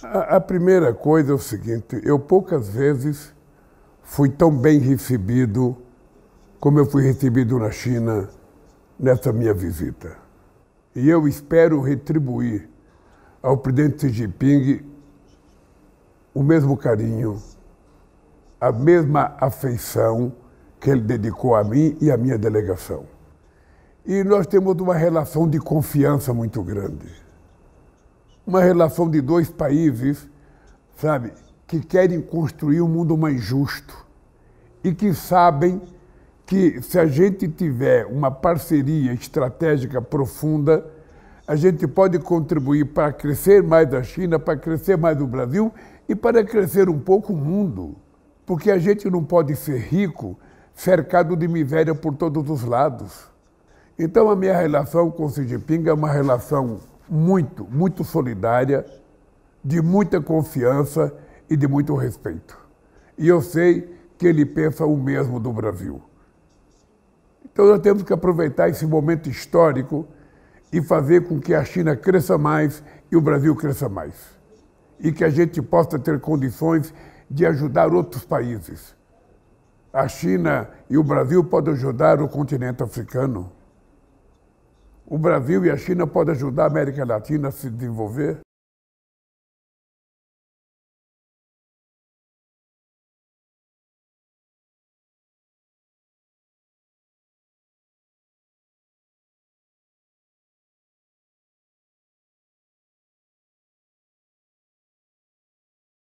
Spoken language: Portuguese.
Ah, a, primeira coisa é o seguinte: eu poucas vezes fui tão bem recebido como eu fui recebido na China nessa minha visita. E eu espero retribuir ao presidente Xi Jinping o mesmo carinho, a mesma afeição que ele dedicou a mim e à minha delegação. E nós temos uma relação de confiança muito grande. Uma relação de dois países, sabe, que querem construir um mundo mais justo e que sabem que se a gente tiver uma parceria estratégica profunda, a gente pode contribuir para crescer mais a China, para crescer mais o Brasil e para crescer um pouco o mundo. Porque a gente não pode ser rico cercado de miséria por todos os lados. Então, a minha relação com o Jinping é uma relação muito, muito solidária, de muita confiança e de muito respeito. E eu sei que ele pensa o mesmo do Brasil. Então, nós temos que aproveitar esse momento histórico e fazer com que a China cresça mais e o Brasil cresça mais. E que a gente possa ter condições de ajudar outros países. A China e o Brasil podem ajudar o continente africano o Brasil e a China podem ajudar a América Latina a se desenvolver?